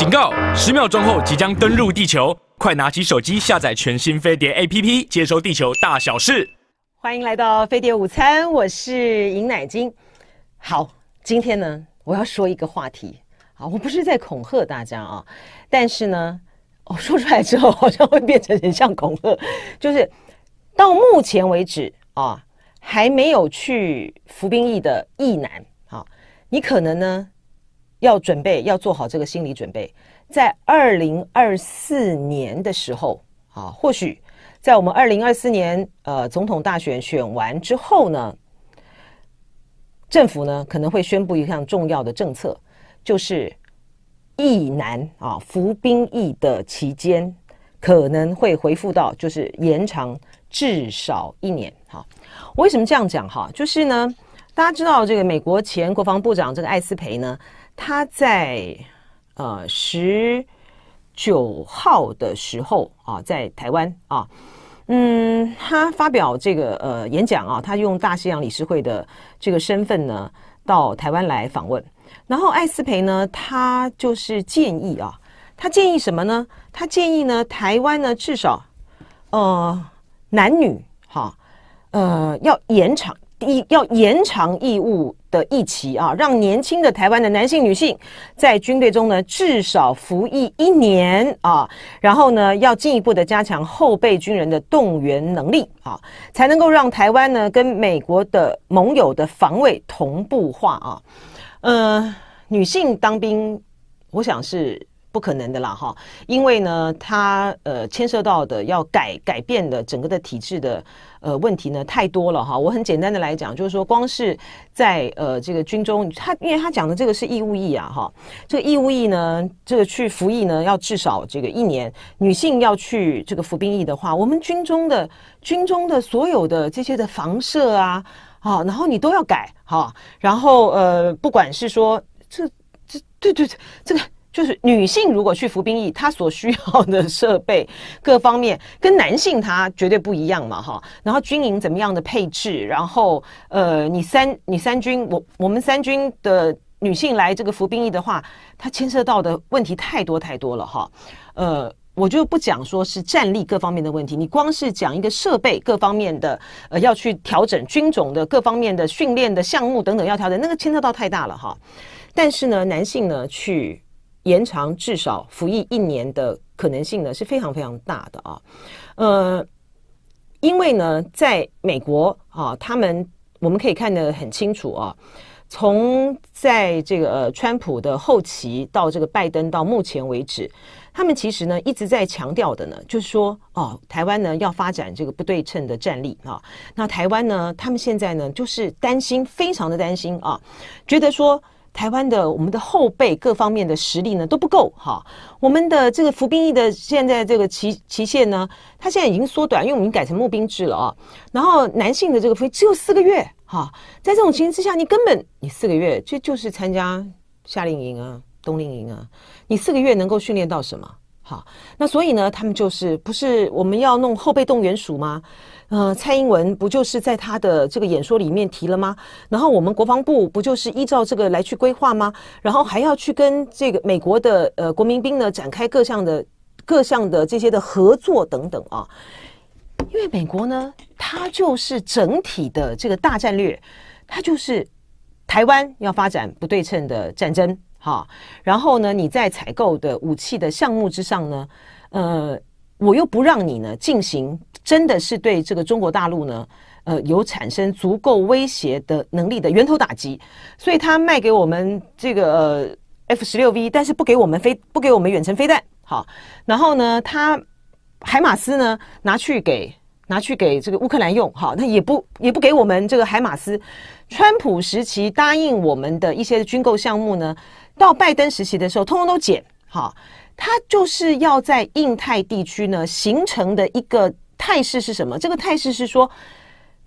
警告！十秒钟后即将登陆地球，快拿起手机下载全新飞碟 APP，接收地球大小事。欢迎来到飞碟午餐，我是尹乃菁。好，今天呢，我要说一个话题啊，我不是在恐吓大家啊，但是呢，我说出来之后好像会变成很像恐吓，就是到目前为止啊，还没有去服兵役的役男啊，你可能呢？要准备，要做好这个心理准备。在二零二四年的时候啊，或许在我们二零二四年呃总统大选选完之后呢，政府呢可能会宣布一项重要的政策，就是役男啊服兵役的期间可能会回复到就是延长至少一年。哈，我为什么这样讲哈？就是呢，大家知道这个美国前国防部长这个艾斯培呢。他在呃十九号的时候啊，在台湾啊，嗯，他发表这个呃演讲啊，他用大西洋理事会的这个身份呢，到台湾来访问。然后艾斯培呢，他就是建议啊，他建议什么呢？他建议呢，台湾呢至少呃男女哈呃要延长。一，要延长义务的役期啊，让年轻的台湾的男性、女性在军队中呢至少服役一年啊，然后呢要进一步的加强后备军人的动员能力啊，才能够让台湾呢跟美国的盟友的防卫同步化啊。嗯，女性当兵，我想是。不可能的啦，哈，因为呢，它呃牵涉到的要改改变的整个的体制的呃问题呢太多了哈。我很简单的来讲，就是说光是在呃这个军中，他因为他讲的这个是义务役啊，哈，这个义务役呢，这个去服役呢要至少这个一年，女性要去这个服兵役的话，我们军中的军中的所有的这些的房舍啊，啊，然后你都要改哈，然后呃不管是说这这对对对这个。就是女性如果去服兵役，她所需要的设备各方面跟男性她绝对不一样嘛，哈。然后军营怎么样的配置，然后呃，你三你三军，我我们三军的女性来这个服兵役的话，它牵涉到的问题太多太多了，哈。呃，我就不讲说是战力各方面的问题，你光是讲一个设备各方面的呃要去调整军种的各方面的训练的项目等等要调整，那个牵涉到太大了哈。但是呢，男性呢去。延长至少服役一年的可能性呢，是非常非常大的啊，呃，因为呢，在美国啊，他们我们可以看得很清楚啊，从在这个川普的后期到这个拜登到目前为止，他们其实呢一直在强调的呢，就是说哦，台湾呢要发展这个不对称的战力啊，那台湾呢，他们现在呢就是担心，非常的担心啊，觉得说。台湾的我们的后备各方面的实力呢都不够哈，我们的这个服兵役的现在这个期期限呢，它现在已经缩短，因为已经改成募兵制了啊。然后男性的这个服只有四个月哈，在这种情况之下，你根本你四个月这就是参加夏令营啊、冬令营啊，你四个月能够训练到什么？好，那所以呢，他们就是不是我们要弄后备动员署吗？呃，蔡英文不就是在他的这个演说里面提了吗？然后我们国防部不就是依照这个来去规划吗？然后还要去跟这个美国的呃国民兵呢展开各项的、各项的这些的合作等等啊。因为美国呢，它就是整体的这个大战略，它就是台湾要发展不对称的战争。好，然后呢，你在采购的武器的项目之上呢，呃，我又不让你呢进行真的是对这个中国大陆呢，呃，有产生足够威胁的能力的源头打击，所以他卖给我们这个 F 十六 V，但是不给我们飞，不给我们远程飞弹。好，然后呢，他海马斯呢拿去给拿去给这个乌克兰用，好，那也不也不给我们这个海马斯。川普时期答应我们的一些军购项目呢。到拜登时期的时候，通通都减。好，他就是要在印太地区呢形成的一个态势是什么？这个态势是说，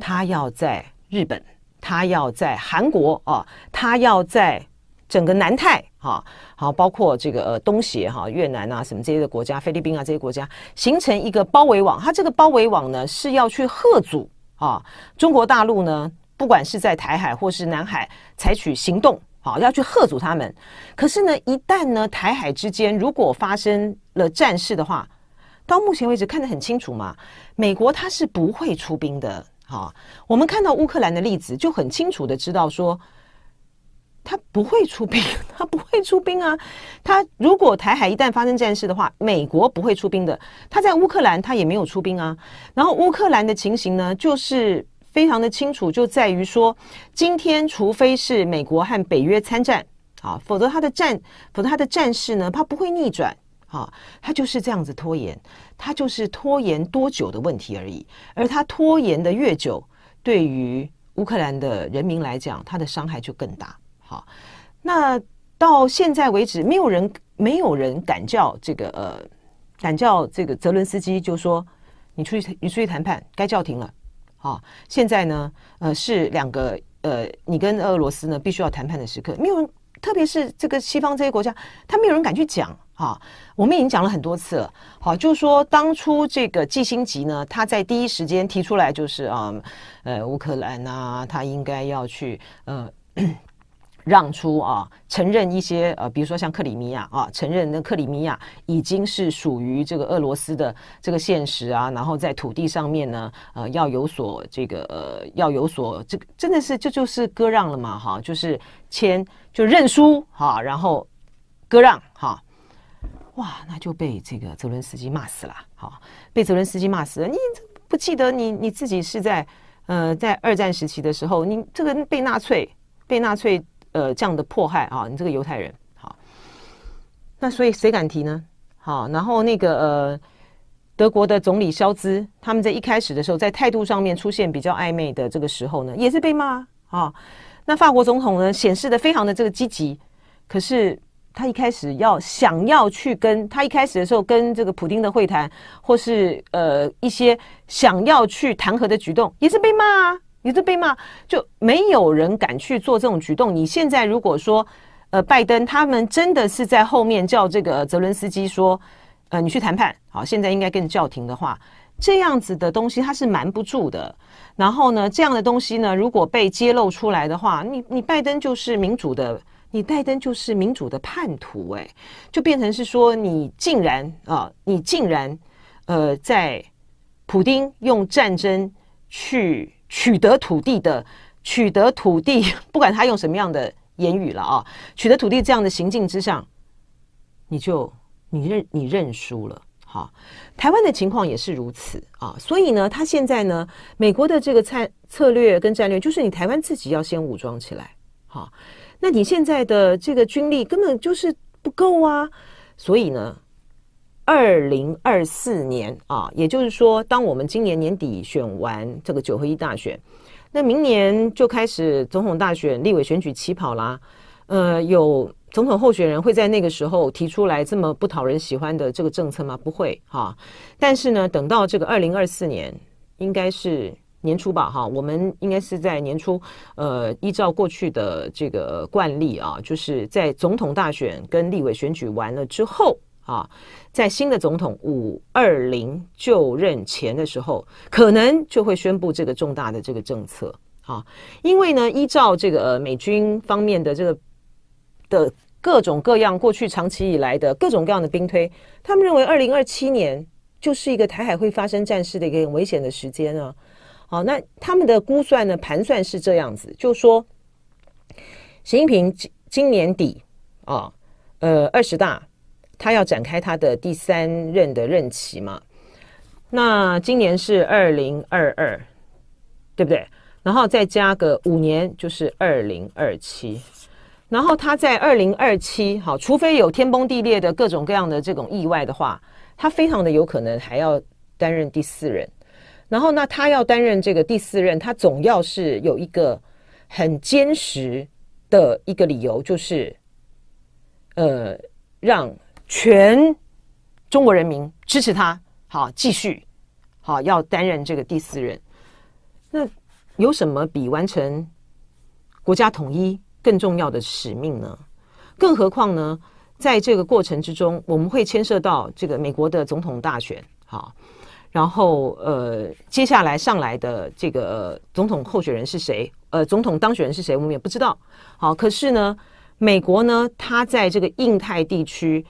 他要在日本，他要在韩国啊，他要在整个南太啊，好，包括这个呃东协哈、越南啊什么这些的国家、菲律宾啊这些国家，形成一个包围网。他这个包围网呢，是要去贺阻啊中国大陆呢，不管是在台海或是南海，采取行动。好，要去吓阻他们。可是呢，一旦呢，台海之间如果发生了战事的话，到目前为止看得很清楚嘛，美国它是不会出兵的。好，我们看到乌克兰的例子，就很清楚的知道说，他不会出兵，他 不会出兵啊。他如果台海一旦发生战事的话，美国不会出兵的。他在乌克兰他也没有出兵啊。然后乌克兰的情形呢，就是。非常的清楚，就在于说，今天除非是美国和北约参战啊，否则他的战，否则他的战事呢，他不会逆转啊，他就是这样子拖延，他就是拖延多久的问题而已。而他拖延的越久，对于乌克兰的人民来讲，他的伤害就更大。好，那到现在为止，没有人，没有人敢叫这个呃，敢叫这个泽伦斯基就说，你出去，你出去谈判，该叫停了。啊，现在呢，呃，是两个呃，你跟俄罗斯呢必须要谈判的时刻，没有人，特别是这个西方这些国家，他没有人敢去讲啊。我们已经讲了很多次了，好，就是说当初这个季新吉呢，他在第一时间提出来，就是啊，呃，乌克兰啊，他应该要去呃。让出啊，承认一些呃，比如说像克里米亚啊，承认那克里米亚已经是属于这个俄罗斯的这个现实啊，然后在土地上面呢，呃，要有所这个呃，要有所这个，真的是这就是割让了嘛？哈，就是签就认输哈，然后割让哈，哇，那就被这个泽伦斯基骂死了，哈，被泽伦斯基骂死了，你不记得你你自己是在呃在二战时期的时候，你这个被纳粹被纳粹。呃，这样的迫害啊，你这个犹太人好。那所以谁敢提呢？好，然后那个呃，德国的总理肖兹，他们在一开始的时候，在态度上面出现比较暧昧的这个时候呢，也是被骂啊。那法国总统呢，显示的非常的这个积极，可是他一开始要想要去跟他一开始的时候跟这个普京的会谈，或是呃一些想要去弹和的举动，也是被骂啊。你这被骂，就没有人敢去做这种举动。你现在如果说，呃，拜登他们真的是在后面叫这个泽伦斯基说，呃，你去谈判，好，现在应该跟你叫停的话，这样子的东西他是瞒不住的。然后呢，这样的东西呢，如果被揭露出来的话，你你拜登就是民主的，你拜登就是民主的叛徒，哎，就变成是说你竟然啊，你竟然呃，在普丁用战争去。取得土地的，取得土地，不管他用什么样的言语了啊，取得土地这样的行径之上，你就你认你认输了，好，台湾的情况也是如此啊，所以呢，他现在呢，美国的这个策策略跟战略就是你台湾自己要先武装起来，好，那你现在的这个军力根本就是不够啊，所以呢。二零二四年啊，也就是说，当我们今年年底选完这个九合一大选，那明年就开始总统大选、立委选举起跑啦。呃，有总统候选人会在那个时候提出来这么不讨人喜欢的这个政策吗？不会哈。但是呢，等到这个二零二四年，应该是年初吧哈。我们应该是在年初，呃，依照过去的这个惯例啊，就是在总统大选跟立委选举完了之后。啊，在新的总统五二零就任前的时候，可能就会宣布这个重大的这个政策啊，因为呢，依照这个美军方面的这个的各种各样过去长期以来的各种各样的兵推，他们认为二零二七年就是一个台海会发生战事的一个很危险的时间啊。好，那他们的估算呢，盘算是这样子，就说，习近平今今年底啊，呃二十大。他要展开他的第三任的任期嘛？那今年是二零二二，对不对？然后再加个五年就是二零二七。然后他在二零二七，好，除非有天崩地裂的各种各样的这种意外的话，他非常的有可能还要担任第四任。然后，那他要担任这个第四任，他总要是有一个很坚实的一个理由，就是呃，让。全中国人民支持他，好继续，好要担任这个第四任。那有什么比完成国家统一更重要的使命呢？更何况呢，在这个过程之中，我们会牵涉到这个美国的总统大选，好，然后呃，接下来上来的这个总统候选人是谁？呃，总统当选人是谁？我们也不知道。好，可是呢，美国呢，他在这个印太地区。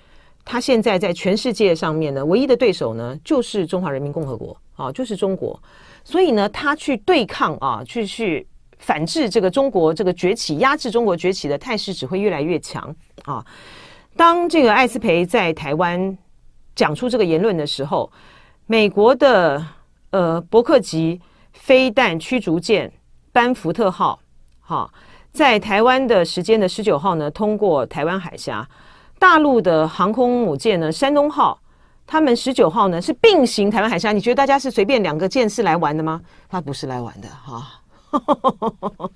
他现在在全世界上面呢，唯一的对手呢就是中华人民共和国啊，就是中国。所以呢，他去对抗啊，去去反制这个中国这个崛起，压制中国崛起的态势只会越来越强啊。当这个艾斯培在台湾讲出这个言论的时候，美国的呃伯克级飞弹驱逐舰班福特号，好，在台湾的时间的十九号呢，通过台湾海峡。大陆的航空母舰呢，山东号，他们十九号呢是并行台湾海峡。你觉得大家是随便两个舰是来玩的吗？他不是来玩的哈。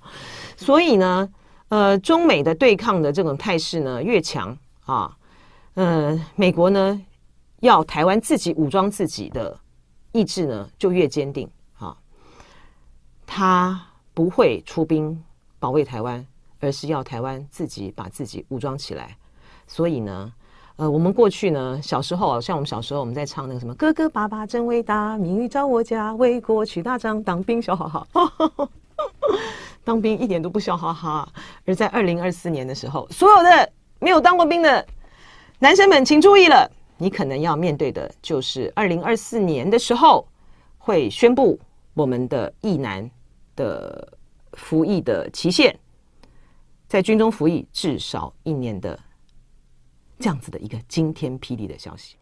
所以呢，呃，中美的对抗的这种态势呢越强啊，呃，美国呢要台湾自己武装自己的意志呢就越坚定啊。他不会出兵保卫台湾，而是要台湾自己把自己武装起来。所以呢，呃，我们过去呢，小时候，像我们小时候，我们在唱那个什么“哥哥爸爸真伟大，名誉照我家，为国取大仗，当兵笑哈哈”。当兵一点都不笑哈哈。而在二零二四年的时候，所有的没有当过兵的男生们，请注意了，你可能要面对的就是二零二四年的时候会宣布我们的役男的服役的期限，在军中服役至少一年的。这样子的一个惊天霹雳的消息。